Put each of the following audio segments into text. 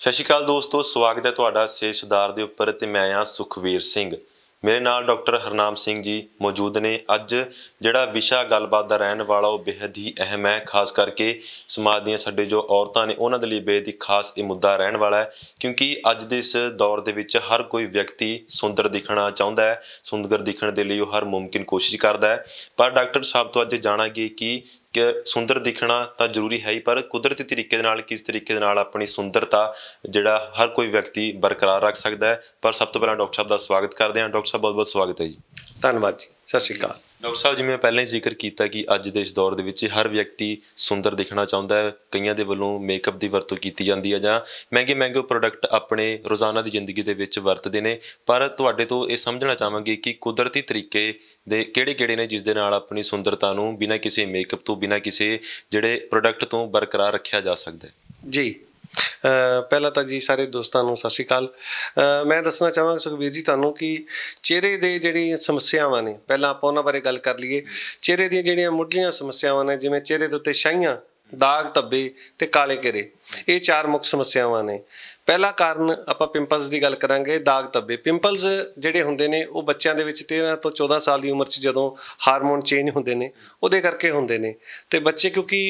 ਸਤਿ ਸ਼੍ਰੀ ਅਕਾਲ ਦੋਸਤੋ ਸਵਾਗਤ ਹੈ ਤੁਹਾਡਾ ਸੇ ਸੁਧਾਰ ਦੇ ਉੱਪਰ ਤੇ ਮੈਂ ਆ ਸੁਖਵੀਰ ਸਿੰਘ ਮੇਰੇ ਨਾਲ ਡਾਕਟਰ ਹਰਨਾਮ ਸਿੰਘ ਜੀ ਮੌਜੂਦ ਨੇ ਅੱਜ ਜਿਹੜਾ ਵਿਸ਼ਾ ਗੱਲਬਾਤ ਦਾ ਰਹਿਣ ਵਾਲਾ ਉਹ ਬੇਹਦ ਹੀ ਅਹਿਮ ਹੈ ਖਾਸ ਕਰਕੇ ਸਮਾਜ ਦੀਆਂ ਸਾਡੇ ਜੋ ਔਰਤਾਂ ਨੇ ਉਹਨਾਂ ਦੇ ਲਈ ਬੇਹਦ ਹੀ ਖਾਸ ਇਹ ਮੁੱਦਾ ਰਹਿਣ ਵਾਲਾ ਹੈ ਕਿਉਂਕਿ ਅੱਜ ਦੇ ਇਸ ਦੌਰ ਦੇ ਵਿੱਚ ਹਰ ਕੋਈ ਵਿਅਕਤੀ ਸੁੰਦਰ ਦਿਖਣਾ ਚਾਹੁੰਦਾ ਹੈ ਸੁੰਦਰ ਦਿਖਣ ਦੇ ਲਈ ਉਹ ਹਰ ਮੁਮਕਿਨ ਕੋਸ਼ਿਸ਼ ਕਰਦਾ ਹੈ ਪਰ ਡਾਕਟਰ ਸਾਹਿਬ ਤੋਂ ਅੱਜ ਜਾਣਾਂਗੇ ਕਿ ਕਿ ਸੁੰਦਰ ਦਿਖਣਾ ਤਾਂ ਜ਼ਰੂਰੀ ਹੈ ਹੀ ਪਰ ਕੁਦਰਤੀ ਤਰੀਕੇ ਦੇ ਨਾਲ ਕਿਸ ਤਰੀਕੇ ਦੇ ਨਾਲ ਆਪਣੀ ਸੁੰਦਰਤਾ ਜਿਹੜਾ ਹਰ ਕੋਈ ਵਿਅਕਤੀ ਬਰਕਰਾਰ ਰੱਖ ਸਕਦਾ ਹੈ ਪਰ ਸਭ ਤੋਂ ਪਹਿਲਾਂ ਡਾਕਟਰ ਸਾਹਿਬ ਦਾ ਸਵਾਗਤ ਕਰਦੇ ਹਾਂ ਡਾਕਟਰ ਸਾਹਿਬ ਬਹੁਤ ਬਹੁਤ ਸਵਾਗਤ ਹੈ ਜੀ ਧੰਨਵਾਦ ਜੀ ਸਤਿ ਸ਼੍ਰੀ ਅਕਾਲ ਡਾਕਟਰ ਸਾਹਿਬ ਜਿਵੇਂ ਪਹਿਲਾਂ ਹੀ ਜ਼ਿਕਰ ਕੀਤਾ ਕਿ ਅੱਜ ਦੇ ਇਸ ਦੌਰ ਦੇ ਵਿੱਚ ਹਰ ਵਿਅਕਤੀ ਸੁੰਦਰ ਦਿਖਣਾ ਚਾਹੁੰਦਾ ਹੈ ਕਈਆਂ ਦੇ ਵੱਲੋਂ ਮੇਕਅਪ ਦੀ ਵਰਤੋਂ ਕੀਤੀ ਜਾਂਦੀ ਹੈ ਜਾਂ ਮਹਿੰਗੇ ਮਹਿੰਗੇ ਪ੍ਰੋਡਕਟ ਆਪਣੇ ਰੋਜ਼ਾਨਾ ਦੀ ਜ਼ਿੰਦਗੀ ਦੇ ਵਿੱਚ ਵਰਤਦੇ ਨੇ ਪਰ ਤੁਹਾਡੇ ਤੋਂ ਇਹ ਸਮਝਣਾ ਚਾਹਾਂਗੇ ਕਿ ਕੁਦਰਤੀ ਤਰੀਕੇ ਦੇ ਕਿਹੜੇ-ਕਿਹੜੇ ਨੇ ਜਿਸ ਦੇ ਨਾਲ ਆਪਣੀ ਸੁੰਦਰਤਾ ਨੂੰ ਬਿਨਾਂ ਕਿਸੇ ਮੇਕਅਪ ਤੋਂ ਬਿਨਾਂ ਕਿਸੇ ਜਿਹੜੇ ਪ੍ਰੋਡਕਟ ਤੋਂ ਬਰਕਰਾਰ ਰੱਖਿਆ ਜਾ ਸਕਦਾ ਹੈ ਜੀ ਪਹਿਲਾਂ ਤਾਂ ਜੀ ਸਾਰੇ ਦੋਸਤਾਂ ਨੂੰ ਸਤਿ ਸ਼੍ਰੀ ਅਕਾਲ ਮੈਂ ਦੱਸਣਾ ਚਾਹਾਂਗਾ ਸੁਖਵੀਰ ਜੀ ਤੁਹਾਨੂੰ ਕਿ ਚਿਹਰੇ ਦੇ ਜਿਹੜੀ ਸਮੱਸਿਆਵਾਂ ਨੇ ਪਹਿਲਾਂ ਆਪਾਂ ਉਹਨਾਂ ਬਾਰੇ ਗੱਲ ਕਰ ਲਈਏ ਚਿਹਰੇ ਦੀਆਂ ਜਿਹੜੀਆਂ ਮੁੱਢਲੀਆਂ ਸਮੱਸਿਆਵਾਂ ਨੇ ਜਿਵੇਂ ਚਿਹਰੇ ਦੇ ਉੱਤੇ ਛਾਈਆਂ ਦਾਗ ਧੱਬੇ ਤੇ ਕਾਲੇ ਘੇਰੇ ਇਹ ਚਾਰ ਮੁੱਖ ਸਮੱਸਿਆਵਾਂ ਨੇ ਪਹਿਲਾ ਕਾਰਨ ਆਪਾਂ ਪਿੰਪਲਸ ਦੀ ਗੱਲ ਕਰਾਂਗੇ ਦਾਗ ਧੱਬੇ ਪਿੰਪਲਸ ਜਿਹੜੇ ਹੁੰਦੇ ਨੇ ਉਹ ਬੱਚਿਆਂ ਦੇ ਵਿੱਚ 13 ਤੋਂ 14 ਸਾਲ ਦੀ ਉਮਰ 'ਚ ਜਦੋਂ ਹਾਰਮੋਨ ਚੇਂਜ ਹੁੰਦੇ ਨੇ ਉਹਦੇ ਕਰਕੇ ਹੁੰਦੇ ਨੇ ਤੇ ਬੱਚੇ ਕਿਉਂਕਿ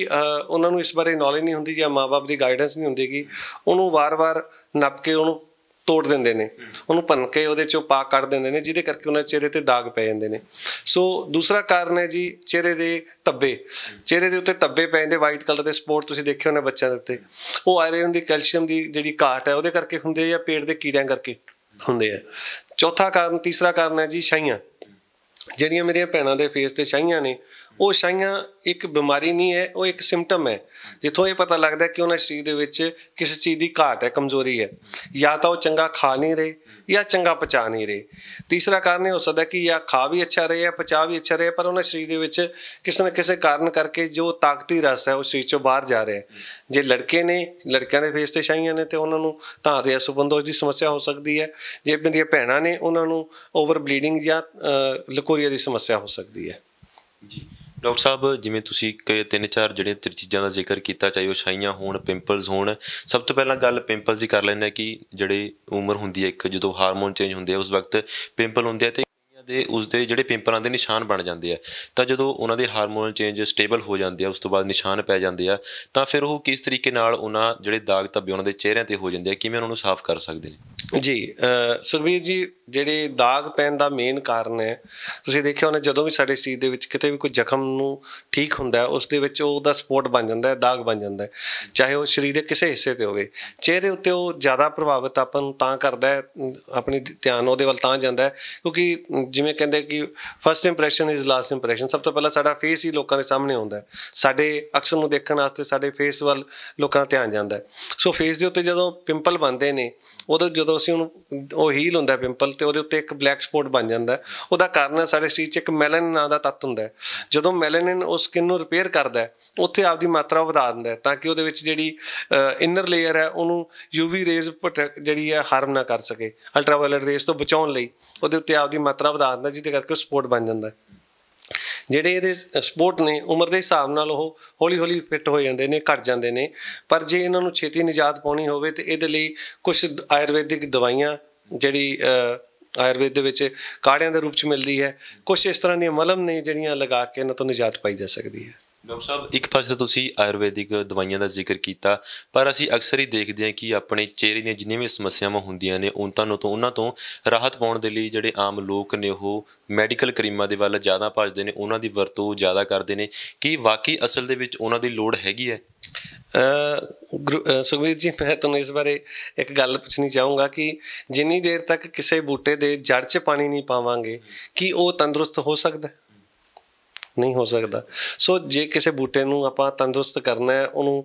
ਉਹਨਾਂ ਨੂੰ ਇਸ ਬਾਰੇ ਨੌਲੇਜ ਨਹੀਂ ਹੁੰਦੀ ਜਾਂ ਮਾਪੇ ਦੀ ਗਾਈਡੈਂਸ ਨਹੀਂ ਹੁੰਦੀਗੀ ਉਹਨੂੰ ਵਾਰ-ਵਾਰ ਨੱਪ ਕੇ ਉਹਨੂੰ ਤੋੜ ਦਿੰਦੇ ਨੇ ਉਹਨੂੰ ਭੰਨ ਕੇ ਉਹਦੇ ਚੋਂ ਪਾ ਕੱਢ ਦਿੰਦੇ ਨੇ ਜਿਹਦੇ ਕਰਕੇ ਉਹਨਾਂ ਚਿਹਰੇ ਤੇ ਦਾਗ ਪੈ ਜਾਂਦੇ ਨੇ ਸੋ ਦੂਸਰਾ ਕਾਰਨ ਹੈ ਜੀ ਚਿਹਰੇ ਦੇ ਤੱਬੇ ਚਿਹਰੇ ਦੇ ਉੱਤੇ ਤੱਬੇ ਪੈ ਜਾਂਦੇ ਵਾਈਟ ਕਲਰ ਦੇ ਸਪੋਟ ਤੁਸੀਂ ਦੇਖਿਆ ਹੋਣਾ ਬੱਚਿਆਂ ਦੇ ਉੱਤੇ ਉਹ ਆਇਰਨ ਦੀ ਕੈਲਸ਼ੀਅਮ ਦੀ ਜਿਹੜੀ ਘਾਟ ਹੈ ਉਹਦੇ ਕਰਕੇ ਹੁੰਦੇ ਜਾਂ ਪੇਟ ਦੇ ਕੀੜਿਆਂ ਕਰਕੇ ਹੁੰਦੇ ਆ ਚੌਥਾ ਕਾਰਨ ਤੀਸਰਾ ਕਾਰਨ ਹੈ ਜੀ ਛਾਈਆਂ ਜਿਹੜੀਆਂ ਮੇਰੀਆਂ ਭੈਣਾਂ ਦੇ ਫੇਸ ਤੇ ਛਾਈਆਂ ਨੇ ਉਹ ਸ਼ਾਈਆਂ ਇੱਕ ਬਿਮਾਰੀ ਨਹੀਂ ਹੈ ਉਹ ਇੱਕ ਸਿੰਪਟਮ ਹੈ ਜਿੱਥੋਂ ਇਹ ਪਤਾ ਲੱਗਦਾ ਕਿ ਉਹਨਾਂ ਸਰੀਰ ਦੇ ਵਿੱਚ ਕਿਸੇ ਚੀਜ਼ ਦੀ ਘਾਟ ਹੈ ਕਮਜ਼ੋਰੀ ਹੈ ਜਾਂ ਤਾਂ ਉਹ ਚੰਗਾ ਖਾ ਨਹੀਂ ਰਹੇ ਜਾਂ ਚੰਗਾ ਪਚਾ ਨਹੀਂ ਰਹੇ ਤੀਸਰਾ ਕਾਰਨ ਇਹ ਹੋ ਸਕਦਾ ਕਿ ਜਾਂ ਖਾ ਵੀ ਅੱਛਾ ਰਹੇ ਹੈ ਪਚਾ ਵੀ ਅੱਛਾ ਰਹੇ ਪਰ ਉਹਨਾਂ ਸਰੀਰ ਦੇ ਵਿੱਚ ਕਿਸੇ ਨਾ ਕਿਸੇ ਕਾਰਨ ਕਰਕੇ ਜੋ ਤਾਕਤੀ ਰਸ ਹੈ ਉਹ ਸਰੀਰ ਚੋਂ ਬਾਹਰ ਜਾ ਰਿਹਾ ਜੇ ਲੜਕੇ ਨੇ ਲੜਕਿਆਂ ਦੇ ਫੇਸ ਤੇ ਸ਼ਾਈਆਂ ਨੇ ਤੇ ਉਹਨਾਂ ਨੂੰ ਤਾਂ ਦੇ ਸੁਬੰਧੋਸ ਦੀ ਸਮੱਸਿਆ ਹੋ ਸਕਦੀ ਹੈ ਜੇ ਮੇਰੀਆਂ ਭੈਣਾਂ ਨੇ ਉਹਨਾਂ ਨੂੰ ਓਵਰ ਬਲੀਡਿੰਗ ਜਾਂ ਲਕੋਰੀਆ ਦੀ ਸਮੱਸਿਆ ਹੋ ਸਕਦੀ ਹੈ ਜੀ ਡਾਕਟਰ ਸਾਹਿਬ ਜਿਵੇਂ ਤੁਸੀਂ ਕਹੇ ਤਿੰਨ ਚਾਰ ਜਿਹੜੇ ਚੀਜ਼ਾਂ ਦਾ ਜ਼ਿਕਰ ਕੀਤਾ ਚਾਹੀਓ ਛਾਈਆਂ ਹੋਣ ਪਿੰਪਲਸ ਹੋਣ ਸਭ ਤੋਂ ਪਹਿਲਾਂ ਗੱਲ ਪਿੰਪਲਸ ਦੀ ਕਰ ਲੈਣਾ ਕਿ ਜਿਹੜੇ ਉਮਰ ਹੁੰਦੀ ਹੈ ਇੱਕ ਜਦੋਂ ਹਾਰਮੋਨ ਚੇਂਜ ਹੁੰਦੇ ਆ ਉਸ ਵਕਤ ਪਿੰਪਲ ਹੁੰਦੇ ਆ ਤੇ ਦੇ ਉਸ ਦੇ ਜਿਹੜੇ ਪਿੰਪਲਾਂ ਦੇ ਨਿਸ਼ਾਨ ਬਣ ਜਾਂਦੇ ਆ ਤਾਂ ਜਦੋਂ ਉਹਨਾਂ ਦੇ ਹਾਰਮੋਨਲ ਚੇਂਜ ਸਟੇਬਲ ਹੋ ਜਾਂਦੇ ਆ ਉਸ ਤੋਂ ਬਾਅਦ ਨਿਸ਼ਾਨ ਪੈ ਜਾਂਦੇ ਆ ਤਾਂ ਫਿਰ ਉਹ ਕਿਸ ਤਰੀਕੇ ਨਾਲ ਉਹਨਾਂ ਜਿਹੜੇ ਦਾਗ ਤਾਂ ਉਹਨਾਂ ਦੇ ਚਿਹਰਿਆਂ ਤੇ ਹੋ ਜਾਂਦੇ ਆ ਕਿਵੇਂ ਉਹਨਾਂ ਨੂੰ ਸਾਫ਼ ਕਰ ਸਕਦੇ ਨੇ ਜੀ ਸੁਰਵੀਰ ਜੀ ਜਿਹੜੇ ਦਾਗ ਪੈਣ ਦਾ ਮੇਨ ਕਾਰਨ ਹੈ ਤੁਸੀਂ ਦੇਖਿਆ ਉਹਨੇ ਜਦੋਂ ਵੀ ਸਾਡੇ ਸਰੀਰ ਦੇ ਵਿੱਚ ਕਿਤੇ ਵੀ ਕੋਈ ਜ਼ਖਮ ਨੂੰ ਠੀਕ ਹੁੰਦਾ ਉਸ ਦੇ ਵਿੱਚ ਉਹਦਾ ਸਪੋਰਟ ਬਣ ਜਾਂਦਾ ਹੈ ਦਾਗ ਬਣ ਜਾਂਦਾ ਹੈ ਚਾਹੇ ਉਹ ਸਰੀਰ ਦੇ ਕਿਸੇ ਹਿੱਸੇ ਤੇ ਹੋਵੇ ਚਿਹਰੇ ਉੱਤੇ ਉਹ ਜ਼ਿਆਦਾ ਪ੍ਰਭਾਵਿਤ ਆਪਾਂ ਨੂੰ ਤਾਂ ਕਰਦਾ ਹੈ ਆਪਣੀ ਧਿਆਨ ਉਹਦੇ ਵੱਲ ਤਾਂ ਜਾਂਦਾ ਹੈ ਕਿਉਂਕਿ ਜਿਵੇਂ ਕਹਿੰਦੇ ਕਿ first impression is last impression ਸਭ ਤੋਂ ਪਹਿਲਾਂ ਸਾਡਾ ਫੇਸ ਹੀ ਲੋਕਾਂ ਦੇ ਸਾਹਮਣੇ ਆਉਂਦਾ ਹੈ ਸਾਡੇ ਅਕਸਰ ਨੂੰ ਦੇਖਣ ਵਾਸਤੇ ਸਾਡੇ ਫੇਸ ਵੱਲ ਲੋਕਾਂ ਦਾ ਧਿਆਨ ਜਾਂਦਾ ਹੈ ਸੋ ਫੇਸ ਦੇ ਉੱਤੇ ਜਦੋਂ ਪਿੰਪਲ ਬਣਦੇ ਨੇ ਉਦੋਂ ਜਦੋਂ ਅਸੀਂ ਉਹ ਹੀਲ ਹੁੰਦਾ ਪਿੰਪਲ ਤੇ ਉਹਦੇ ਉੱਤੇ ਇੱਕ ਬਲੈਕ ਸਪੌਟ ਬਣ ਜਾਂਦਾ ਉਹਦਾ ਕਾਰਨ ਹੈ ਸਾਡੇ ਸਰੀਰ 'ਚ ਇੱਕ ਮੈਲਨਿਨ ਨਾਂ ਦਾ ਤੱਤ ਹੁੰਦਾ ਜਦੋਂ ਮੈਲਨਿਨ ਉਸ ਸਕਿਨ ਨੂੰ ਰਿਪੇਅਰ ਕਰਦਾ ਹੈ ਉੱਥੇ ਆਪਦੀ ਮਾਤਰਾ ਵਧਾ ਦਿੰਦਾ ਤਾਂ ਕਿ ਉਹਦੇ ਵਿੱਚ ਜਿਹੜੀ ਇਨਰ ਲੇਅਰ ਹੈ ਉਹਨੂੰ ਯੂਵੀ ਰੇਜ਼ ਜਿਹੜੀ ਹੈ ਹਾਰਮ ਨਾ ਕਰ ਸਕੇ ਅਲਟਰਾਵਾਇਲਟ ਰੇਜ਼ ਤੋਂ ਬਚਾਉਣ ਲਈ ਉਹਦੇ ਉੱਤੇ ਆਪਦੀ ਮਾਤਰਾ ਵਧਾ ਦਿੰਦਾ ਜਿਹਦੇ ਕਰਕੇ ਉਹ ਸਪੋਰਟ ਬਣ ਜਾਂਦਾ ਹੈ ਜਿਹੜੇ ਇਹਦੇ ਸਪੋਰਟ ਨੇ ਉਮਰ ਦੇ ਹਿਸਾਬ ਨਾਲ ਉਹ ਹੌਲੀ ਹੌਲੀ ਫਿੱਟ ਹੋ ਜਾਂਦੇ ਨੇ ਘਟ ਜਾਂਦੇ ਨੇ ਪਰ ਜੇ ਇਹਨਾਂ ਨੂੰ ਛੇਤੀ ਨਿਜਾਤ ਪਾਉਣੀ ਹੋਵੇ ਤੇ ਇਹਦੇ ਲਈ ਕੁਝ ਆਯੁਰਵੈਦਿਕ ਦਵਾਈਆਂ ਜਿਹੜੀ ਆਯੁਰਵੇਦ ਦੇ ਵਿੱਚ ਕਾੜਿਆਂ ਦੇ ਰੂਪ ਚ ਮਿਲਦੀ ਹੈ ਕੁਝ ਇਸ ਤਰ੍ਹਾਂ ਦੀਆਂ ਮਲਮ ਨੇ ਜਿਹੜੀਆਂ ਲਗਾ ਕੇ ਇਹਨਾਂ ਤੋਂ ਨਿਜਾਤ ਪਾਈ ਜਾ ਸਕਦੀ ਹੈ ਡਾਕਟਰ ਸਾਹਿਬ ਇੱਕ ਪਾਸੇ ਤਾਂ ਤੁਸੀਂ ਆਯੁਰਵੈਦਿਕ ਦਵਾਈਆਂ ਦਾ ਜ਼ਿਕਰ ਕੀਤਾ ਪਰ ਅਸੀਂ ਅਕਸਰ ਹੀ ਦੇਖਦੇ ਹਾਂ ਕਿ ਆਪਣੇ ਚਿਹਰੇ ਦੀਆਂ ਜਿੰਨੀਆਂ ਵੀ ਸਮੱਸਿਆਵਾਂ ਹੁੰਦੀਆਂ ਨੇ ਉਹਨਾਂ ਤੋਂ ਤੋਂ ਉਹਨਾਂ ਤੋਂ ਰਾਹਤ ਪਾਉਣ ਦੇ ਲਈ ਜਿਹੜੇ ਆਮ ਲੋਕ ਨੇ ਉਹ ਮੈਡੀਕਲ ਕਰੀਮਾਂ ਦੇ ਵੱਲ ਜ਼ਿਆਦਾ ਭੱਜਦੇ ਨੇ ਉਹਨਾਂ ਦੀ ਵਰਤੋਂ ਜ਼ਿਆਦਾ ਕਰਦੇ ਨੇ ਕਿ ਵਾਕਈ ਅਸਲ ਦੇ ਵਿੱਚ ਉਹਨਾਂ ਦੀ ਲੋੜ ਹੈਗੀ ਹੈ ਸੁਖਵੀਰ ਜੀ ਮੈਂ ਤੁਹਾਨੂੰ ਇਸ ਬਾਰੇ ਇੱਕ ਗੱਲ ਪੁੱਛਣੀ ਚਾਹੂੰਗਾ ਕਿ ਜਿੰਨੀ ਦੇਰ ਤੱਕ ਕਿਸੇ ਬੂਟੇ ਦੇ ਜੜ੍ਹ 'ਚ ਪਾਣੀ ਨਹੀਂ ਪਾਵਾਂਗੇ ਕੀ ਉਹ ਤੰਦਰੁਸਤ ਹੋ ਸਕਦਾ ਹੈ ਨਹੀਂ ਹੋ ਸਕਦਾ ਸੋ ਜੇ ਕਿਸੇ ਬੂਟੇ ਨੂੰ ਆਪਾਂ ਤੰਦਰੁਸਤ ਕਰਨਾ ਹੈ ਉਹਨੂੰ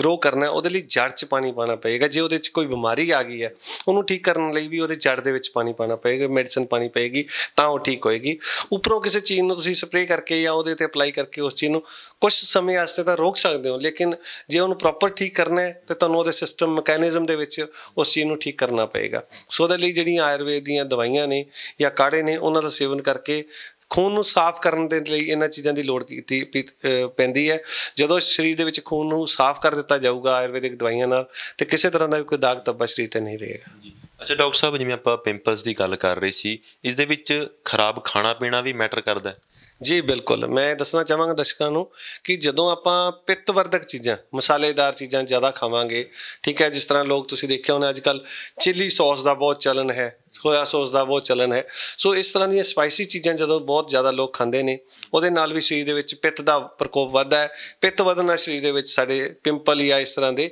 ਗਰੋ ਕਰਨਾ ਹੈ ਉਹਦੇ ਲਈ ਜੜ 'ਚ ਪਾਣੀ ਪਾਣਾ ਪਏਗਾ ਜੇ ਉਹਦੇ 'ਚ ਕੋਈ ਬਿਮਾਰੀ ਆ ਗਈ ਹੈ ਉਹਨੂੰ ਠੀਕ ਕਰਨ ਲਈ ਵੀ ਉਹਦੇ ਜੜ ਦੇ ਵਿੱਚ ਪਾਣੀ ਪਾਣਾ ਪਏਗਾ ਮੈਡੀਸਨ ਪਾਣੀ ਪਏਗੀ ਤਾਂ ਉਹ ਠੀਕ ਹੋਏਗੀ ਉੱਪਰੋਂ ਕਿਸੇ ਚੀਜ਼ ਨੂੰ ਤੁਸੀਂ ਸਪਰੇਅ ਕਰਕੇ ਜਾਂ ਉਹਦੇ ਤੇ ਅਪਲਾਈ ਕਰਕੇ ਉਸ ਚੀਜ਼ ਨੂੰ ਕੁਝ ਸਮੇਂ ਆਸਤੇ ਤਾਂ ਰੋਕ ਸਕਦੇ ਹੋ ਲੇਕਿਨ ਜੇ ਉਹਨੂੰ ਪ੍ਰੋਪਰ ਠੀਕ ਕਰਨਾ ਹੈ ਤੇ ਤੁਹਾਨੂੰ ਉਹਦੇ ਸਿਸਟਮ ਮਕੈਨਿਜ਼ਮ ਦੇ ਵਿੱਚ ਉਸ ਚੀਜ਼ ਨੂੰ ਠੀਕ ਕਰਨਾ ਪਏਗਾ ਸੋ ਉਹਦੇ ਲਈ ਜਿਹੜੀਆਂ ਆਯੁਰਵੇਦ ਦੀਆਂ ਦਵਾਈਆਂ ਨੇ ਜਾਂ ਕਾੜੇ ਨੇ ਉਹਨਾਂ ਦਾ ਸੇਵਨ ਕਰਕੇ ਖੂਨ ਨੂੰ ਸਾਫ਼ ਕਰਨ ਦੇ ਲਈ ਇਹਨਾਂ ਚੀਜ਼ਾਂ ਦੀ ਲੋੜ ਕੀਤੀ ਪੈਂਦੀ ਹੈ ਜਦੋਂ ਸਰੀਰ ਦੇ ਵਿੱਚ ਖੂਨ ਨੂੰ ਸਾਫ਼ ਕਰ ਦਿੱਤਾ ਜਾਊਗਾ ਆਯੁਰਵੈਦਿਕ ਦਵਾਈਆਂ ਨਾਲ ਤੇ ਕਿਸੇ ਤਰ੍ਹਾਂ ਦਾ ਕੋਈ ਦਾਗ ਧੱਬਾ ਸਰੀਰ ਤੇ ਨਹੀਂ ਰਹੇਗਾ ਜੀ ਅੱਛਾ ਡਾਕਟਰ ਸਾਹਿਬ ਜਿਵੇਂ ਆਪਾਂ ਪਿੰਪਲਸ ਦੀ ਗੱਲ ਕਰ ਰਹੇ ਸੀ ਇਸ ਦੇ ਵਿੱਚ ਖਰਾਬ ਖਾਣਾ ਪੀਣਾ ਵੀ ਮੈਟਰ ਕਰਦਾ ਹੈ ਜੀ ਬਿਲਕੁਲ ਮੈਂ ਦੱਸਣਾ ਚਾਹਾਂਗਾ ਦਰਸ਼ਕਾਂ ਨੂੰ ਕਿ ਜਦੋਂ ਆਪਾਂ ਵਰਧਕ ਚੀਜ਼ਾਂ ਮਸਾਲੇਦਾਰ ਚੀਜ਼ਾਂ ਜ਼ਿਆਦਾ ਖਾਵਾਂਗੇ ਠੀਕ ਹੈ ਜਿਸ ਤਰ੍ਹਾਂ ਲੋਕ ਤੁਸੀਂ ਦੇਖਿਆ ਹੋਣਾ ਅੱਜ ਕੱਲ ਚਿੱਲੀ ਸੌਸ ਦਾ ਬਹੁਤ ਚਲਨ ਹੈ ਸੋਇਆ ਸੌਸ ਦਾ ਬਹੁਤ ਚਲਨ ਹੈ ਸੋ ਇਸ ਤਰ੍ਹਾਂ ਦੀਆਂ ਸਪਾਈਸੀ ਚੀਜ਼ਾਂ ਜਦੋਂ ਬਹੁਤ ਜ਼ਿਆਦਾ ਲੋਕ ਖਾਂਦੇ ਨੇ ਉਹਦੇ ਨਾਲ ਵੀ ਸਰੀਰ ਦੇ ਵਿੱਚ ਪਿੱਤ ਦਾ ਪ੍ਰਕੋਪ ਵੱਧਦਾ ਹੈ ਪਿੱਤ ਵਧਣ ਨਾਲ ਸਰੀਰ ਦੇ ਵਿੱਚ ਸਾਡੇ ਪਿੰਪਲ ਜਾਂ ਇਸ ਤਰ੍ਹਾਂ ਦੇ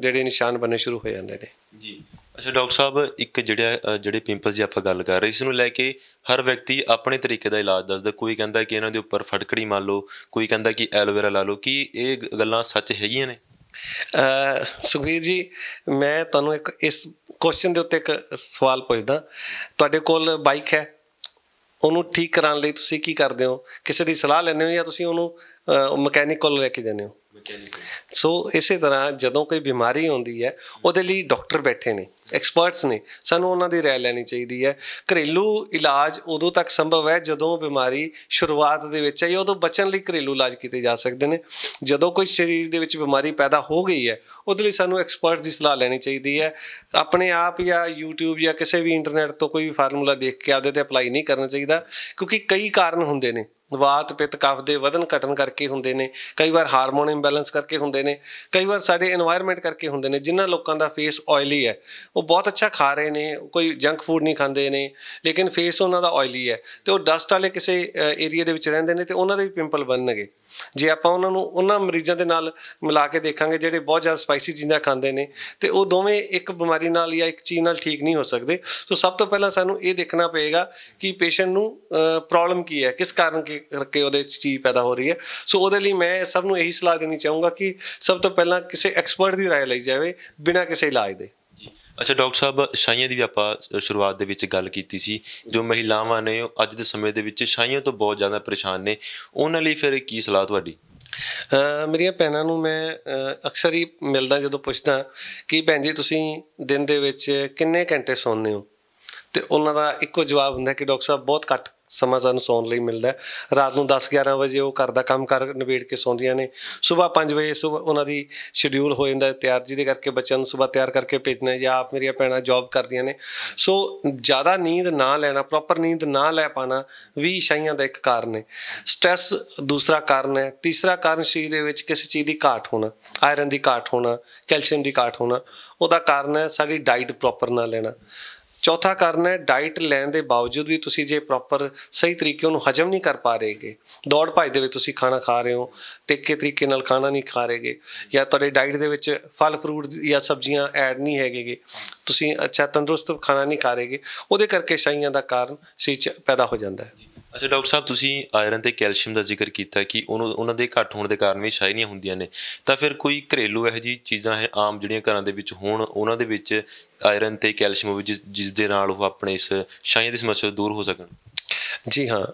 ਜਿਹੜੇ ਨਿਸ਼ਾਨ ਬਣਨੇ ਸ਼ੁਰੂ ਹੋ ਜਾਂਦੇ ਨੇ ਜੀ ਅੱਛਾ ਡਾਕਟਰ ਸਾਹਿਬ ਇੱਕ ਜਿਹੜਾ ਜਿਹੜੇ ਪਿੰਪਲਸ ਦੀ ਆਪਾਂ ਗੱਲ ਕਰ ਰਹੇ ਇਸ ਨੂੰ ਲੈ ਕੇ ਹਰ ਵਿਅਕਤੀ ਆਪਣੇ ਤਰੀਕੇ ਦਾ ਇਲਾਜ ਦੱਸਦਾ ਕੋਈ ਕਹਿੰਦਾ ਕਿ ਇਹਨਾਂ ਦੇ ਉੱਪਰ ਫਟਕੜੀ ਮਾਰ ਲਓ ਕੋਈ ਕਹਿੰਦਾ ਕਿ ਐਲੋਵੇਰਾ ਲਾ ਲਓ ਕੀ ਇਹ ਗੱਲਾਂ ਸੱਚ ਹੈਗੀਆਂ ਨੇ ਸੁਖਵੀਰ ਜੀ ਮੈਂ ਤੁਹਾਨੂੰ ਇੱਕ ਇਸ ਕੁਐਸਚਨ ਦੇ ਉੱਤੇ ਇੱਕ ਸਵਾਲ ਪੁੱਛਦਾ ਤੁਹਾਡੇ ਕੋਲ ਬਾਈਕ ਹੈ ਉਹਨੂੰ ਠੀਕ ਕਰਾਉਣ ਲਈ ਤੁਸੀਂ ਕੀ ਕਰਦੇ ਹੋ ਕਿਸੇ ਦੀ ਸਲਾਹ ਲੈਂਦੇ ਹੋ ਜਾਂ ਤੁਸੀਂ ਉਹਨੂੰ ਮਕੈਨਿਕ ਕੋਲ ਲੈ ਕੇ ਜਾਂਦੇ ਹੋ ਸੋ ਇਸੇ ਤਰ੍ਹਾਂ ਜਦੋਂ ਕੋਈ ਬਿਮਾਰੀ ਹੁੰਦੀ ਹੈ ਉਹਦੇ ਲਈ ਡਾਕਟਰ ਬੈਠੇ ਨੇ ਐਕਸਪਰਟਸ ਨੇ ਸਾਨੂੰ ਉਹਨਾਂ ਦੀ ਰਾਏ ਲੈਣੀ ਚਾਹੀਦੀ ਹੈ ਘਰੇਲੂ ਇਲਾਜ ਉਦੋਂ ਤੱਕ ਸੰਭਵ ਹੈ ਜਦੋਂ ਬਿਮਾਰੀ ਸ਼ੁਰੂਆਤ ਦੇ ਵਿੱਚ ਹੈ ਜਾਂ ਉਦੋਂ ਬਚਣ ਲਈ ਘਰੇਲੂ ਇਲਾਜ ਕੀਤੇ ਜਾ ਸਕਦੇ ਨੇ ਜਦੋਂ ਕੋਈ ਸਰੀਰ ਦੇ ਵਿੱਚ ਬਿਮਾਰੀ ਪੈਦਾ ਹੋ ਗਈ ਹੈ ਉਹਦੇ ਲਈ ਸਾਨੂੰ ਐਕਸਪਰਟ ਦੀ ਸਲਾਹ ਲੈਣੀ ਚਾਹੀਦੀ ਹੈ ਆਪਣੇ ਆਪ ਜਾਂ YouTube ਜਾਂ ਕਿਸੇ ਵੀ ਇੰਟਰਨੈਟ ਤੋਂ ਕੋਈ ਫਾਰਮੂਲਾ ਦੇਖ ਕੇ ਆਪਦੇ ਤੇ ਅਪਲਾਈ ਨਹੀਂ ਕਰਨਾ ਚਾਹੀਦਾ ਕਿਉਂਕਿ ਕਈ ਕਾਰਨ ਹੁੰਦੇ ਨੇ ਵਾਤ ਪਿਤ ਕਫ ਦੇ ਵਧਨ ਘਟਨ ਕਰਕੇ ਹੁੰਦੇ ਨੇ ਕਈ ਵਾਰ ਹਾਰਮੋਨ ਇੰਬੈਲੈਂਸ ਕਰਕੇ ਹੁੰਦੇ ਨੇ ਕਈ ਵਾਰ ਸਾਡੇ এনवायरमेंट ਕਰਕੇ ਹੁੰਦੇ ਨੇ ਜਿਨ੍ਹਾਂ ਲੋਕਾਂ ਦਾ ਫੇਸ ਆਇਲੀ ਹੈ ਉਹ ਬਹੁਤ ਅੱਛਾ ਖਾ ਰਹੇ ਨੇ ਕੋਈ ਜੰਕ ਫੂਡ ਨਹੀਂ ਖਾਂਦੇ ਨੇ ਲੇਕਿਨ ਫੇਸ ਉਹਨਾਂ ਦਾ ਆਇਲੀ ਹੈ ਤੇ ਉਹ ਡਸਟ ਵਾਲੇ ਕਿਸੇ ਏਰੀਆ ਦੇ ਵਿੱਚ ਰਹਿੰਦੇ ਨੇ ਤੇ ਉਹਨਾਂ ਦੇ ਵੀ ਪਿੰਪਲ ਬਣਨਗੇ ਜੇ ਆਪਾਂ ਉਹਨਾਂ ਨੂੰ ਉਹਨਾਂ ਮਰੀਜ਼ਾਂ ਦੇ ਨਾਲ ਮਿਲਾ ਕੇ ਦੇਖਾਂਗੇ ਜਿਹੜੇ ਬਹੁਤ ਜ਼ਿਆਦਾ ਸਪਾਈਸੀ ਚੀਜ਼ਾਂ ਖਾਂਦੇ ਨੇ ਤੇ ਉਹ ਦੋਵੇਂ ਇੱਕ ਬਿਮਾਰੀ ਨਾਲ ਜਾਂ ਇੱਕ ਚੀਜ਼ ਨਾਲ ਠੀਕ ਨਹੀਂ ਹੋ ਸਕਦੇ ਸੋ ਸਭ ਤੋਂ ਪਹਿਲਾਂ ਸਾਨੂੰ ਇਹ ਦੇਖਣਾ ਪਏਗਾ ਕਿ ਪੇਸ਼ੈਂਟ ਨੂੰ ਪ੍ਰੋਬਲਮ ਕੀ ਹੈ ਕਿਸ ਕਾਰਨ ਕਰਕੇ ਉਹਦੇ ਵਿੱਚ ਚੀਜ਼ ਪੈਦਾ ਹੋ ਰਹੀ ਹੈ ਸੋ ਉਹਦੇ ਲਈ ਮੈਂ ਸਭ ਨੂੰ ਇਹੀ ਸਲਾਹ ਦੇਣੀ ਚਾਹੂੰਗਾ ਕਿ ਸਭ ਤੋਂ ਪਹਿਲਾਂ ਕਿਸੇ ਐਕਸਪਰਟ ਦੀ رائے ਲਈ ਜਾਵੇ ਬਿਨਾਂ ਕਿਸੇ ਇਲਾਜ ਦੇ ਅੱਛਾ ਡਾਕਟਰ ਸਾਹਿਬ ਛਾਈਆਂ ਦੀ ਵੀ ਆਪਾਂ ਸ਼ੁਰੂਆਤ ਦੇ ਵਿੱਚ ਗੱਲ ਕੀਤੀ ਸੀ ਜੋ ਮਹਿਲਾਵਾਂ ਨੇ ਅੱਜ ਦੇ ਸਮੇਂ ਦੇ ਵਿੱਚ ਛਾਈਆਂ ਤੋਂ ਬਹੁਤ ਜ਼ਿਆਦਾ ਪਰੇਸ਼ਾਨ ਨੇ ਉਹਨਾਂ ਲਈ ਫਿਰ ਕੀ ਸਲਾਹ ਤੁਹਾਡੀ ਮੇਰੀਆਂ ਪੈਨਾਂ ਨੂੰ ਮੈਂ ਅਕਸਰ ਹੀ ਮਿਲਦਾ ਜਦੋਂ ਪੁੱਛਦਾ ਕਿ ਭੈਣ ਜੀ ਤੁਸੀਂ ਦਿਨ ਦੇ ਵਿੱਚ ਕਿੰਨੇ ਘੰਟੇ ਸੌਂਦੇ ਹੋ ਤੇ ਉਹਨਾਂ ਦਾ ਇੱਕੋ ਜਵਾਬ ਹੁੰਦਾ ਕਿ ਡਾਕਟਰ ਸਾਹਿਬ ਬਹੁਤ ਘੱਟ ਸਮਾਂ ਸਾਨੂੰ ਸੌਣ ਲਈ ਮਿਲਦਾ ਰਾਤ ਨੂੰ 10 11 ਵਜੇ ਉਹ ਘਰ ਦਾ ਕੰਮ ਕਰ ਨਵੇੜ ਕੇ ਸੌਂਦੀਆਂ ਨੇ ਸਵੇਰ 5 ਵਜੇ ਸਵੇਰ ਉਹਨਾਂ ਦੀ ਸ਼ਡਿਊਲ ਹੋ ਜਾਂਦਾ ਤਿਆਰ ਜਿਹਦੇ ਕਰਕੇ ਬੱਚਿਆਂ ਨੂੰ ਸਵੇਰ ਤਿਆਰ ਕਰਕੇ ਭੇਜਣਾ ਜਾਂ ਆਪ ਮੇਰੀਆਂ ਭੈਣਾਂ ਜੌਬ ਕਰਦੀਆਂ ਨੇ ਸੋ ਜ਼ਿਆਦਾ ਨੀਂਦ ਨਾ ਲੈਣਾ ਪ੍ਰੋਪਰ ਨੀਂਦ ਨਾ ਲੈ ਪਾਣਾ ਵੀ ਸ਼ਾਈਆਂ ਦਾ ਇੱਕ ਕਾਰਨ ਹੈ ਸਟ्रेस ਦੂਸਰਾ ਕਾਰਨ ਹੈ ਤੀਸਰਾ ਕਾਰਨ ਸਰੀਰ ਦੇ ਵਿੱਚ ਕਿਸੇ ਚੀਜ਼ ਦੀ ਘਾਟ ਹੋਣਾ ਆਇਰਨ ਦੀ ਘਾਟ ਹੋਣਾ ਕੈਲਸ਼ੀਅਮ ਦੀ ਘਾਟ ਹੋਣਾ ਉਹਦਾ ਕਾਰਨ ਹੈ ਸਾਡੀ ਡਾਈਟ ਪ੍ਰੋਪਰ ਨਾ ਲੈਣਾ ਚੌਥਾ ਕਾਰਨ ਹੈ ਡਾਈਟ ਲੈਣ ਦੇ ਬਾਵਜੂਦ ਵੀ ਤੁਸੀਂ ਜੇ ਪ੍ਰੋਪਰ ਸਹੀ ਤਰੀਕੇ ਉਹਨੂੰ ਹਜਮ ਨਹੀਂ ਕਰ ਪਾ ਰਹੇਗੇ ਦੌੜ ਭੱਜ ਦੇ ਵਿੱਚ ਤੁਸੀਂ ਖਾਣਾ ਖਾ ਰਹੇ ਹੋ ਟਿੱਕੇ ਤਰੀਕੇ ਨਾਲ ਖਾਣਾ ਨਹੀਂ ਖਾ ਰਹੇਗੇ ਜਾਂ ਤੁਹਾਡੇ ਡਾਈਟ ਦੇ ਵਿੱਚ ਫਲ ਫਰੂਟ ਜਾਂ ਸਬਜ਼ੀਆਂ ਐਡ ਨਹੀਂ ਹੈਗੇਗੇ ਤੁਸੀਂ ਅੱਛਾ ਤੰਦਰੁਸਤ ਖਾਣਾ ਨਹੀਂ ਖਾ ਰਹੇਗੇ ਉਹਦੇ ਕਰਕੇ ਸ਼ਾਈਆਂ ਦਾ ਕਾਰਨ ਸੀ ਪੈਦਾ ਹੋ ਜਾਂਦਾ ਹੈ ਅੱਛਾ ਡਾਕਟਰ ਸਾਹਿਬ ਤੁਸੀਂ ਆਇਰਨ ਤੇ ਕੈਲਸ਼ੀਅਮ ਦਾ ਜ਼ਿਕਰ ਕੀਤਾ ਕਿ ਉਹਨਾਂ ਦੇ ਘੱਟ ਹੋਣ ਦੇ ਕਾਰਨ ਵੀ ਛਾਈਆਂ ਹੁੰਦੀਆਂ ਨੇ ਤਾਂ ਫਿਰ ਕੋਈ ਘਰੇਲੂ ਇਹ ਜੀ ਚੀਜ਼ਾਂ ਹੈ ਆਮ ਜਿਹੜੀਆਂ ਘਰਾਂ ਦੇ ਵਿੱਚ ਹੋਣ ਉਹਨਾਂ ਦੇ ਵਿੱਚ ਆਇਰਨ ਤੇ ਕੈਲਸ਼ੀਅਮ ਉਹ ਜਿਸ ਦੇ ਨਾਲ ਉਹ ਆਪਣੇ ਇਸ ਛਾਈਆਂ ਦੀ ਸਮੱਸਿਆ ਤੋਂ ਦੂਰ ਹੋ ਸਕਣ ਜੀ ਹਾਂ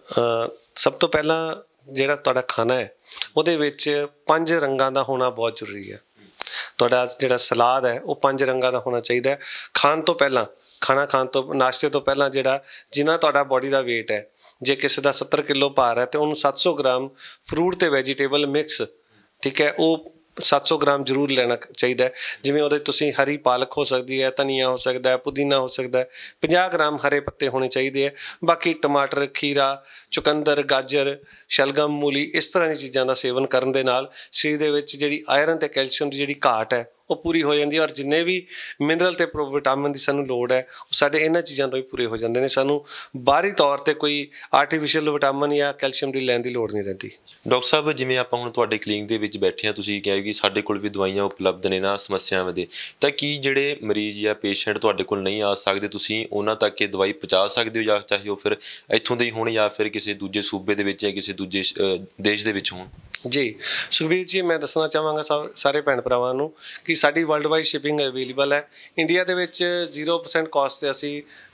ਸਭ ਤੋਂ ਪਹਿਲਾਂ ਜਿਹੜਾ ਤੁਹਾਡਾ ਖਾਣਾ ਹੈ ਉਹਦੇ ਵਿੱਚ ਪੰਜ ਰੰਗਾਂ ਦਾ ਹੋਣਾ ਬਹੁਤ ਜ਼ਰੂਰੀ ਹੈ ਤੁਹਾਡਾ ਜਿਹੜਾ ਸਲਾਦ ਹੈ ਉਹ ਪੰਜ ਰੰਗਾਂ ਦਾ ਹੋਣਾ ਚਾਹੀਦਾ ਹੈ ਖਾਣ ਤੋਂ ਪਹਿਲਾਂ ਖਾਣਾ ਖਾਣ ਤੋਂ ਨਾਸ਼ਤੇ ਤੋਂ ਪਹਿਲਾਂ ਜਿਹੜਾ ਜਿੰਨਾ ਤੁਹਾਡਾ ਬਾਡੀ ਦਾ weight ਹੈ ਜੇ ਕਿਸੇ ਦਾ 70 ਕਿਲੋ ਭਾਰ ਹੈ ਤੇ ਉਹਨੂੰ 700 ਗ੍ਰਾਮ ਫਰੂਟ ਤੇ ਵੈਜੀਟੇਬਲ ਮਿਕਸ ਠੀਕ ਹੈ ਉਹ 700 ਗ੍ਰਾਮ ਜ਼ਰੂਰ ਲੈਣਾ ਚਾਹੀਦਾ ਹੈ ਜਿਵੇਂ ਉਹਦੇ ਤੁਸੀਂ ਹਰੀ ਪਾਲਕ ਹੋ ਸਕਦੀ ਹੈ ਧਨੀਆ ਹੋ ਸਕਦਾ ਹੈ ਪੁਦੀਨਾ ਹੋ ਸਕਦਾ ਹੈ 50 ਗ੍ਰਾਮ ਹਰੇ ਪੱਤੇ ਹੋਣੇ ਚਾਹੀਦੇ ਹੈ ਬਾਕੀ ਟਮਾਟਰ ਖੀਰਾ ਚੁਕੰਦਰ ਗਾਜਰ ਸ਼ਲਗਮ ਮੂਲੀ ਇਸ ਤਰ੍ਹਾਂ ਦੀਆਂ ਚੀਜ਼ਾਂ ਦਾ ਸੇਵਨ ਕਰਨ ਦੇ ਨਾਲ ਸਰੀਰ ਦੇ ਵਿੱਚ ਜਿਹੜੀ ਆਇਰਨ ਤੇ ਕੈਲਸ਼ੀਅਮ ਦੀ ਜਿਹੜੀ ਘਾਟ ਹੈ ਉਹ ਪੂਰੀ ਹੋ ਜਾਂਦੀ ਹੈ ਔਰ ਜਿੰਨੇ ਵੀ ਮਿਨਰਲ ਤੇ ਪ੍ਰੋ ਵਿਟਾਮਿਨ ਦੀ ਸਾਨੂੰ ਲੋੜ ਹੈ ਉਹ ਸਾਡੇ ਇਹਨਾਂ ਚੀਜ਼ਾਂ ਤੋਂ ਹੀ ਪੂਰੇ ਹੋ ਜਾਂਦੇ ਨੇ ਸਾਨੂੰ ਬਾਹਰੀ ਤੌਰ ਤੇ ਕੋਈ ਆਰਟੀਫੀਸ਼ੀਅਲ ਵਿਟਾਮਿਨ ਜਾਂ ਕੈਲਸ਼ੀਅਮ ਦੀ ਲੈਣ ਦੀ ਲੋੜ ਨਹੀਂ ਰਹਿੰਦੀ ਡਾਕਟਰ ਸਾਹਿਬ ਜਿਵੇਂ ਆਪਾਂ ਹੁਣ ਤੁਹਾਡੇ ਕਲੀਨਿਕ ਦੇ ਵਿੱਚ ਬੈਠੇ ਆ ਤੁਸੀਂ ਕਿਹਾ ਕਿ ਸਾਡੇ ਕੋਲ ਵੀ ਦਵਾਈਆਂ ਉਪਲਬਧ ਨੇ ਨਾ ਸਮੱਸਿਆਵਾਂ ਦੇ ਤਾਂ ਕੀ ਜਿਹੜੇ ਮਰੀਜ਼ ਜਾਂ ਪੇਸ਼ੈਂਟ ਤੁਹਾਡੇ ਕੋਲ ਨਹੀਂ ਆ ਸਕਦੇ ਤੁਸੀਂ ਉਹਨਾਂ ਤੱਕ ਇਹ ਦਵਾਈ ਪਹੁੰਚਾ ਸਕਦੇ ਹੋ ਜਾਂ ਚਾਹੇ ਉਹ ਫਿਰ ਇੱਥੋਂ ਦੇ ਹੀ ਹੋਣ ਜਾਂ ਫਿਰ ਕਿਸੇ ਦੂਜੇ ਸੂਬੇ ਦੇ ਵਿੱਚ ਜਾਂ ਕਿਸੇ ਦੂਜੇ ਦੇਸ਼ ਦੇ ਵਿੱਚ ਹੋਣ ਜੀ ਸੁਖਵੀਰ ਜੀ ਮੈਂ ਦੱਸਣਾ ਚਾਹਾਂਗਾ ਸਾਰੇ ਭੈਣ ਭਰਾਵਾਂ ਨੂੰ ਕਿ ਸਾਡੀ ਵਰਲਡ ਵਾਈਡ ਸ਼ਿਪਿੰਗ ਅਵੇਲੇਬਲ ਹੈ ਇੰਡੀਆ ਦੇ ਵਿੱਚ 0% ਕਾਸਟ ਤੇ ਅਸੀਂ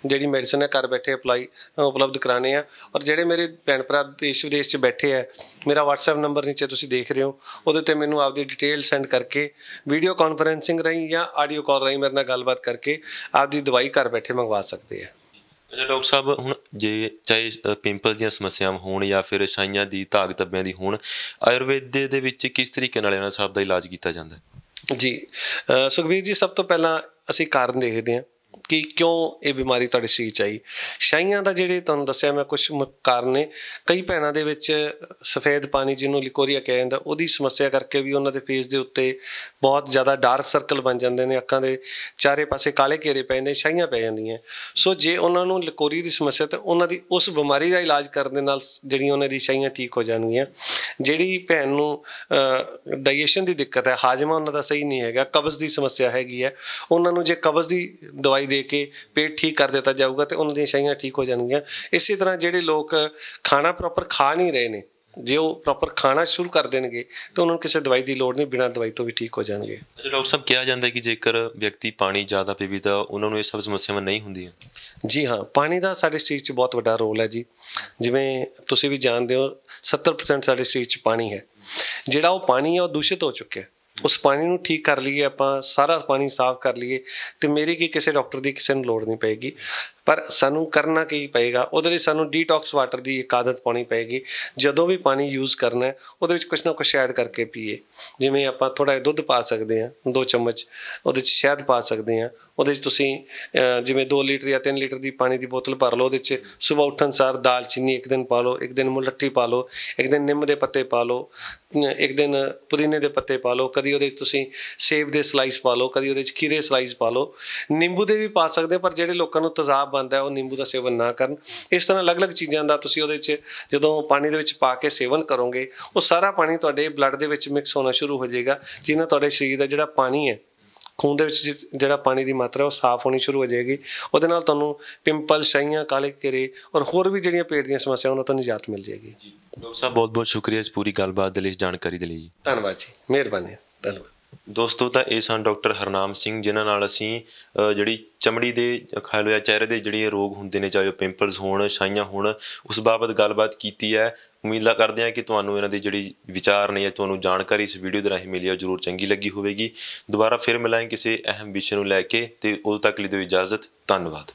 ਜਿਹੜੀ ਮੈਡੀਸਨ ਹੈ ਘਰ ਬੈਠੇ ਅਪਲਾਈ ਉਪਲਬਧ ਕਰਾਣੇ ਆ ਔਰ ਜਿਹੜੇ ਮੇਰੇ ਭੈਣ ਭਰਾ ਦੇਸ਼ ਵਿਦੇਸ਼ 'ਚ ਬੈਠੇ ਆ ਮੇਰਾ WhatsApp ਨੰਬਰ ਨੀਚੇ ਤੁਸੀਂ ਦੇਖ ਰਹੇ ਹੋ ਉਹਦੇ ਤੇ ਮੈਨੂੰ ਆਪਦੀ ਡਿਟੇਲ ਸੈਂਡ ਕਰਕੇ ਵੀਡੀਓ ਕਾਨਫਰੈਂਸਿੰਗ ਰਹੀ ਜਾਂ ਆਡੀਓ ਕਾਲ ਰਹੀ ਮੇਰੇ ਨਾਲ ਗੱਲਬਾਤ ਕਰਕੇ ਆਪਦੀ ਦਵਾਈ ਘਰ ਬੈਠੇ ਮੰਗਵਾ ਸਕਦੇ ਆ ਅਜਾ ਡਾਕਟਰ ਸਾਹਿਬ ਹੁਣ ਜੇ ਚਾਹੇ ਪਿੰਪਲ ਦੀਆਂ ਸਮੱਸਿਆਵਾਂ ਹੋਣ ਜਾਂ ਫਿਰ ਛਾਈਆਂ ਦੀ ਧਾਗ ਧੱਬਿਆਂ ਦੀ ਹੋਣ ਆਯੁਰਵੇਦ ਦੇ ਵਿੱਚ ਕਿਸ ਤਰੀਕੇ ਨਾਲ ਇਹਨਾਂ ਸਭ ਦਾ ਇਲਾਜ ਕੀਤਾ ਜਾਂਦਾ ਜੀ ਸੁਖਬੀਰ ਜੀ ਸਭ ਤੋਂ ਪਹਿਲਾਂ ਅਸੀਂ ਕਾਰਨ ਦੇਖਦੇ ਹਾਂ ਕਿ ਕਿਉਂ ਇਹ ਬਿਮਾਰੀ ਤੁਹਾਡੇ ਸਰੀਰ ਚ ਆਈ ਸ਼ਾਈਆਂ ਦਾ ਜਿਹੜੇ ਤੁਹਾਨੂੰ ਦੱਸਿਆ ਮੈਂ ਕੁਝ ਕਾਰਨ ਨੇ ਕਈ ਭੈਣਾਂ ਦੇ ਵਿੱਚ ਸਫੇਦ ਪਾਣੀ ਜਿਹਨੂੰ ਲਿਕੋਰੀਆ ਕਿਹਾ ਜਾਂਦਾ ਉਹਦੀ ਸਮੱਸਿਆ ਕਰਕੇ ਵੀ ਉਹਨਾਂ ਦੇ ਫੇਸ ਦੇ ਉੱਤੇ ਬਹੁਤ ਜ਼ਿਆਦਾ ਡਾਰਕ ਸਰਕਲ ਬਣ ਜਾਂਦੇ ਨੇ ਅੱਖਾਂ ਦੇ ਚਾਰੇ ਪਾਸੇ ਕਾਲੇ ਘੇਰੇ ਪੈ ਜਾਂਦੇ ਸ਼ਾਈਆਂ ਪੈ ਜਾਂਦੀਆਂ ਸੋ ਜੇ ਉਹਨਾਂ ਨੂੰ ਲਿਕੋਰੀ ਦੀ ਸਮੱਸਿਆ ਤੇ ਉਹਨਾਂ ਦੀ ਉਸ ਬਿਮਾਰੀ ਦਾ ਇਲਾਜ ਕਰਨ ਦੇ ਨਾਲ ਜਿਹੜੀਆਂ ਉਹਨਾਂ ਦੀ ਸ਼ਾਈਆਂ ਠੀਕ ਹੋ ਜਾਣਗੀਆਂ ਜਿਹੜੀ ਭੈਣ ਨੂੰ ਡਾਈਜੈਸ਼ਨ ਦੀ ਦਿੱਕਤ ਹੈ ਹਾਜ਼ਮਾ ਉਹਨਾਂ ਦਾ ਸਹੀ ਨਹੀਂ ਹੈਗਾ ਕਬਜ਼ ਦੀ ਸਮੱਸਿਆ ਹੈਗੀ ਹੈ ਉਹਨਾਂ ਨੂੰ ਜੇ ਕਬਜ਼ ਦੀ ਦਵਾਈ ਦੇ ਕੇ ਪੇਟ ਠੀਕ ਕਰ ਦਿੱਤਾ ਜਾਊਗਾ ਤੇ ਉਹਨਾਂ ਦੀਆਂ ਸ਼ਾਈਆਂ ਠੀਕ ਹੋ ਜਾਣਗੀਆਂ ਇਸੇ ਤਰ੍ਹਾਂ ਜਿਹੜੇ ਲੋਕ ਖਾਣਾ ਪ੍ਰੋਪਰ ਖਾ ਨਹੀਂ ਰਹੇ ਨੇ ਜੇ ਉਹ ਪ੍ਰੋਪਰ ਖਾਣਾ ਸ਼ੁਰੂ ਕਰ ਦੇਣਗੇ ਤਾਂ ਉਹਨਾਂ ਨੂੰ ਕਿਸੇ ਦਵਾਈ ਦੀ ਲੋੜ ਨਹੀਂ ਬਿਨਾਂ ਦਵਾਈ ਤੋਂ ਵੀ ਠੀਕ ਹੋ ਜਾਣਗੇ ਅਜਿਹਾ ਡਾਕਟਰ ਸਾਹਿਬ ਕਿਹਾ ਜਾਂਦਾ ਹੈ ਕਿ ਜੇਕਰ ਵਿਅਕਤੀ ਪਾਣੀ ਜ਼ਿਆਦਾ ਪੀਵੇ ਤਾਂ ਉਹਨਾਂ ਨੂੰ ਇਹ ਸਭ ਸਮੱਸਿਆਵਾਂ ਨਹੀਂ ਹੁੰਦੀਆਂ ਜੀ ਹਾਂ ਪਾਣੀ ਦਾ ਸਾਡੇ ਸਰੀਰ 'ਚ ਬਹੁਤ ਵੱਡਾ ਰੋਲ ਹੈ ਜੀ ਜਿਵੇਂ ਤੁਸੀਂ ਵੀ ਜਾਣਦੇ ਹੋ 70% ਸਾਡੇ ਸਰੀਰ 'ਚ ਪਾਣੀ ਹੈ ਜਿਹੜਾ ਉਹ ਪਾਣੀ ਹੈ ਉਹ ਦੂਸ਼ਿਤ ਹੋ ਚੁੱਕਿਆ ਹੈ ਉਸ ਪਾਣੀ ਨੂੰ ਠੀਕ ਕਰ ਲਈਏ ਆਪਾਂ ਸਾਰਾ ਪਾਣੀ ਸਾਫ਼ ਕਰ ਲਈਏ ਤੇ ਮੇਰੀ ਕੀ ਕਿਸੇ ਡਾਕਟਰ ਦੀ ਕਿਸੇ ਨੂੰ ਲੋੜ ਨਹੀਂ ਪਏਗੀ ਪਰ ਸਾਨੂੰ ਕਰਨਾ ਕੀ ਪਏਗਾ ਉਹਦੇ ਲਈ ਸਾਨੂੰ ਡੀਟੌਕਸ ਵਾਟਰ ਦੀ ਇੱਕ ਆਦਤ ਪਾਉਣੀ ਪਏਗੀ ਜਦੋਂ ਵੀ ਪਾਣੀ ਯੂਜ਼ ਕਰਨਾ ਹੈ ਉਹਦੇ ਵਿੱਚ ਕੁਝ ਨਾ ਕੁਝ ਐਡ ਕਰਕੇ ਪੀਏ ਜਿਵੇਂ ਆਪਾਂ ਥੋੜਾ ਜਿਹਾ ਦੁੱਧ ਪਾ ਸਕਦੇ ਹਾਂ ਦੋ ਚਮਚ ਉਹਦੇ ਵਿੱਚ ਸ਼ਹਿਦ ਪਾ ਸਕਦੇ ਹਾਂ ਉਹਦੇ 'ਚ ਤੁਸੀਂ ਜਿਵੇਂ 2 ਲੀਟਰ ਜਾਂ 3 ਲੀਟਰ ਦੀ ਪਾਣੀ ਦੀ ਬੋਤਲ ਭਰ ਲਓ ਉਹਦੇ 'ਚ ਸਵੇਰ ਉੱਠਣ ਸਾਰ ਚੀਨੀ ਇੱਕ ਦਿਨ ਪਾ ਲਓ ਇੱਕ ਦਿਨ ਮੁਲੱਠੀ ਪਾ ਲਓ ਇੱਕ ਦਿਨ ਨਿੰਮ ਦੇ ਪੱਤੇ ਪਾ ਲਓ ਇੱਕ ਦਿਨ ਪੁਦੀਨੇ ਦੇ ਪੱਤੇ ਪਾ ਲਓ ਕਦੀ ਉਹਦੇ 'ਚ ਤੁਸੀਂ ਸੇਬ ਦੇ ਸਲਾਈਸ ਪਾ ਲਓ ਕਦੀ ਉਹਦੇ 'ਚ ਖੀਰੇ ਸਲਾਈਸ ਪਾ ਲਓ ਨਿੰਬੂ ਦੇ ਵੀ ਪਾ ਸਕਦੇ ਪਰ ਜਿਹੜੇ ਲੋਕਾਂ ਨੂੰ ਤਜ਼ਾਬ ਬੰਦਾ ਹੈ ਉਹ ਨਿੰਬੂ ਦਾ ਸੇਵਨ ਨਾ ਕਰਨ ਇਸ ਤਰ੍ਹਾਂ ਅਲੱਗ-ਅਲੱਗ ਚੀਜ਼ਾਂ ਦਾ ਤੁਸੀਂ ਉਹਦੇ 'ਚ ਜਦੋਂ ਪਾਣੀ ਦੇ ਵਿੱਚ ਪਾ ਕੇ ਸੇਵਨ ਕਰੋਗੇ ਉਹ ਸਾਰਾ ਪਾਣੀ ਤੁਹਾਡੇ ਬਲੱਡ ਦੇ ਵਿੱਚ ਮਿਕਸ ਹੋਣਾ ਸ਼ੁਰੂ ਹੋ ਜਾਏਗਾ ਜਿਹਨਾਂ ਤੁਹਾਡੇ ਸਰੀਰ ਦਾ ਜਿਹੜਾ ਪਾਣੀ ਹੈ ਖੂਨ ਦੇ ਵਿੱਚ ਜਿਹੜਾ ਪਾਣੀ ਦੀ ਮਾਤਰਾ ਉਹ ਸਾਫ਼ ਹੋਣੀ ਸ਼ੁਰੂ ਹੋ ਜਾਏਗੀ ਉਹਦੇ ਨਾਲ ਤੁਹਾਨੂੰ ਪਿੰਪਲ ਸ਼ਾਈਆਂ ਕਾਲੇ ਕਿਰੇ ਔਰ ਹੋਰ ਵੀ ਜਿਹੜੀਆਂ ਪੇਟ ਦੀਆਂ ਸਮੱਸਿਆਵਾਂ ਉਹਨਾਂ ਤੋਂ ਨਿਜਾਤ ਮਿਲ ਜਾਏਗੀ ਜੀ ਡਾਕਟਰ ਸਾਹਿਬ ਬਹੁਤ ਬਹੁਤ ਸ਼ੁਕਰੀਆ ਇਸ ਪੂਰੀ ਗੱਲਬਾਤ ਦੇ ਲਈ ਜਾਣਕਾਰੀ ਦੇ ਲਈ ਜੀ ਧੰਨਵਾਦ ਜੀ ਮਿਹਰਬਾਨੀ ਧੰਨਵਾਦ ਦੋਸਤੋ ਤਾਂ ਇਹ ਸਨ ਡਾਕਟਰ ਹਰਨਾਮ ਸਿੰਘ ਜਿਨ੍ਹਾਂ ਨਾਲ ਅਸੀਂ ਜਿਹੜੀ ਚਮੜੀ ਦੇ ਖਾਇਲੋ ਜਾਂ ਚਿਹਰੇ ਦੇ ਜਿਹੜੇ ਰੋਗ ਹੁੰਦੇ ਨੇ ਚਾਹੇ ਉਹ ਪਿੰਪਲਸ ਹੋਣ ਛਾਈਆਂ ਹੋਣ ਉਸ ਬਾਬਤ ਗੱਲਬਾਤ ਕੀਤੀ ਹੈ ਉਮੀਦ ਕਰਦੇ ਹਾਂ ਕਿ ਤੁਹਾਨੂੰ ਇਹਨਾਂ ਦੀ ਜਿਹੜੀ ਵਿਚਾਰ ਨੇ ਜਾਂ ਤੁਹਾਨੂੰ ਜਾਣਕਾਰੀ ਇਸ ਵੀਡੀਓ ਦੇ ਰਾਹੀਂ ਮਿਲੀ ਹੈ ਜ਼ਰੂਰ ਚੰਗੀ ਲੱਗੀ ਹੋਵੇਗੀ ਦੁਬਾਰਾ ਫਿਰ ਮਿਲਾਂਗੇ ਕਿਸੇ ਅਹਿਮ ਵਿਸ਼ੇ ਨੂੰ ਲੈ ਕੇ ਤੇ ਉਦੋਂ ਤੱਕ ਲਈ ਦਿਓ ਇਜਾਜ਼ਤ ਧੰਨਵਾਦ